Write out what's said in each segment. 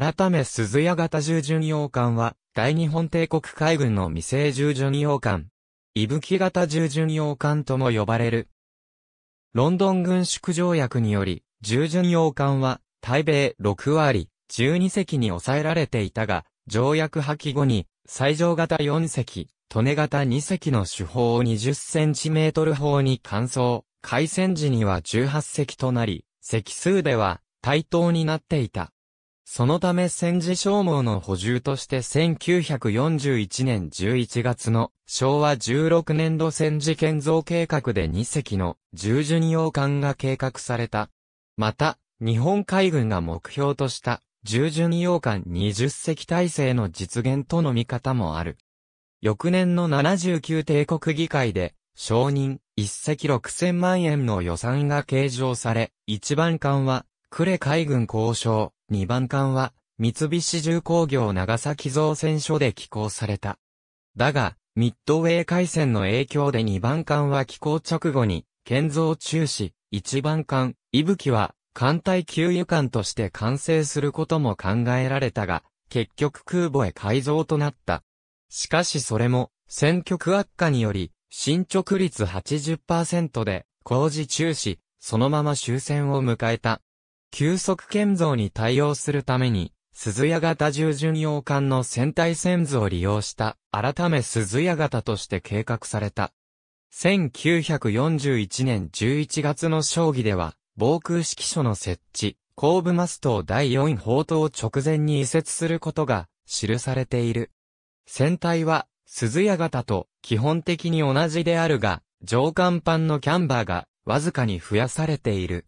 改め鈴屋型従巡洋艦は、大日本帝国海軍の未成従巡洋艦。伊吹型従巡洋艦とも呼ばれる。ロンドン軍縮条約により、従巡洋艦は、対米6割、12隻に抑えられていたが、条約破棄後に、最上型4隻、利根型2隻の手法を20センチメートル砲に換装、開戦時には18隻となり、隻数では対等になっていた。そのため戦時消耗の補充として1941年11月の昭和16年度戦時建造計画で2隻の従順洋艦が計画された。また、日本海軍が目標とした従順洋艦20隻体制の実現との見方もある。翌年の79帝国議会で承認1隻6000万円の予算が計上され、一番艦は呉海軍交渉2番艦は、三菱重工業長崎造船所で寄港された。だが、ミッドウェー海戦の影響で2番艦は寄港直後に、建造中止、1番艦、伊吹は、艦隊給油艦として完成することも考えられたが、結局空母へ改造となった。しかしそれも、戦局悪化により、進捗率80%で、工事中止、そのまま終戦を迎えた。急速建造に対応するために、鈴屋型従巡洋艦の船体線図を利用した、改め鈴屋型として計画された。1941年11月の将棋では、防空指揮所の設置、後部マストを第4砲塔直前に移設することが記されている。船体は、鈴屋型と基本的に同じであるが、上艦板のキャンバーがわずかに増やされている。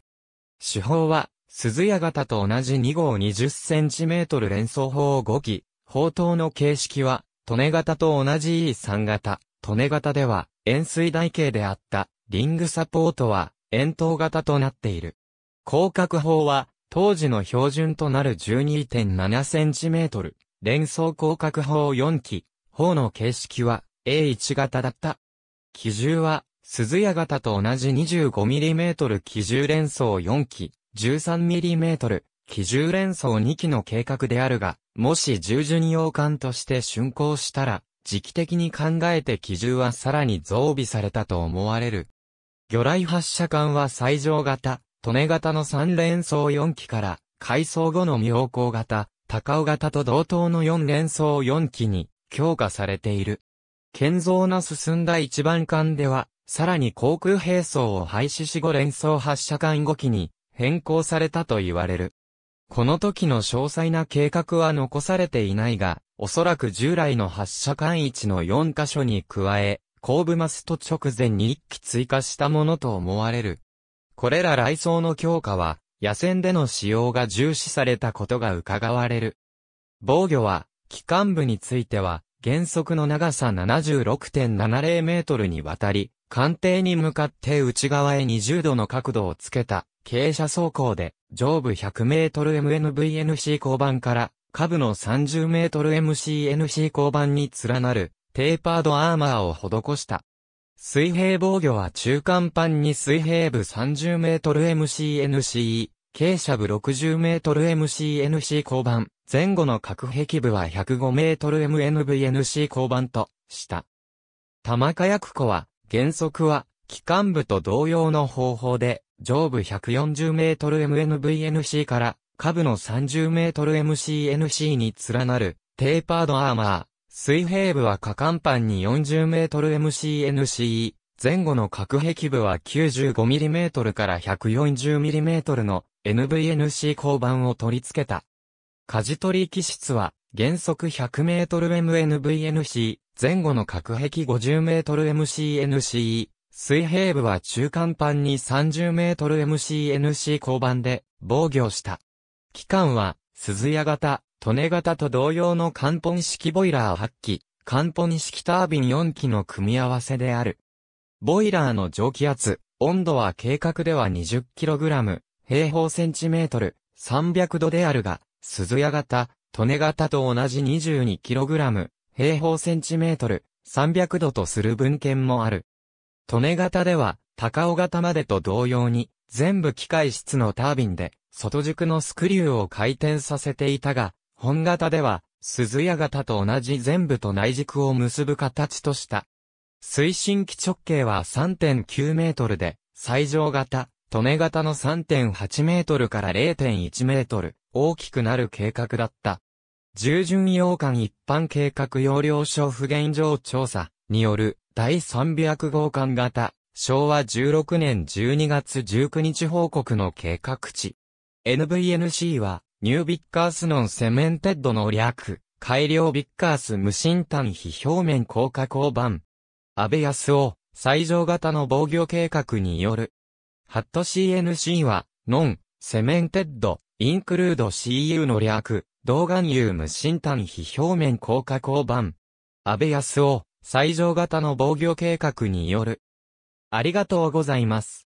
手法は、鈴屋型と同じ2号 20cm 連想砲5機、砲塔の形式は、トネ型と同じ E3 型、トネ型では、円錐台形であった、リングサポートは、円筒型となっている。広角砲は、当時の標準となる 12.7cm、連想広角砲4機、砲の形式は、A1 型だった。機銃は、鈴屋型と同じ 25mm 機銃連装4機、13mm、機銃連装2機の計画であるが、もし従順洋艦として竣工したら、時期的に考えて機銃はさらに増備されたと思われる。魚雷発射管は最上型、利根型の3連装4機から、改装後の妙高型、高尾型と同等の4連装4機に強化されている。建造の進んだ一番艦では、さらに航空兵装を廃止し5連装発射艦5機に変更されたと言われる。この時の詳細な計画は残されていないが、おそらく従来の発射間位置の4箇所に加え、後部マスト直前に1機追加したものと思われる。これら雷装の強化は、野戦での使用が重視されたことが伺われる。防御は、機関部については、原則の長さ76.70メートルにわたり、艦艇に向かって内側へ20度の角度をつけた傾斜走行で、上部 100mMNVNC 交番から、下部の 30mMCNC 交番に連なる、テーパードアーマーを施した。水平防御は中間板に水平部 30mMCNC、傾斜部 60mMCNC 交番、前後の隔壁部は 105mMNVNC 交番と、した。玉火薬庫は、原則は、機関部と同様の方法で、上部 140m MNVNC から下部の 30mMCNC に連なるテーパードアーマー。水平部は下甲板に 40mMCNC。前後の隔壁部は 95mm から 140mm の NVNC 交板を取り付けた。舵取り機室は原則 100mMNVNC、前後の隔壁 50mMCNC、水平部は中間板に3 0ル MCNC 交板で防御した。機関は、鈴屋型、利根型と同様の関本式ボイラー8機、関本式タービン4機の組み合わせである。ボイラーの蒸気圧、温度は計画では 20kg、平方センチメートル、300度であるが、鈴屋型、利根型と同じ 22kg、平方センチメートル、300度とする文献もある。利根型では、高尾型までと同様に、全部機械室のタービンで、外軸のスクリューを回転させていたが、本型では、鈴屋型と同じ全部と内軸を結ぶ形とした。推進機直径は3.9メートルで、最上型、利根型の3.8メートルから0.1メートル、大きくなる計画だった。従順洋館一般計画要領書不現状調査による第300号館型、昭和16年12月19日報告の計画値。NVNC は、ニュービッカースノンセメンテッドの略、改良ビッカース無心炭非表面降下降板。安倍康夫、最上型の防御計画による。ハット CNC は、ノン、セメンテッド、インクルード CU の略、動眼油無心炭非表面降下降板。安倍康夫、最上型の防御計画による。ありがとうございます。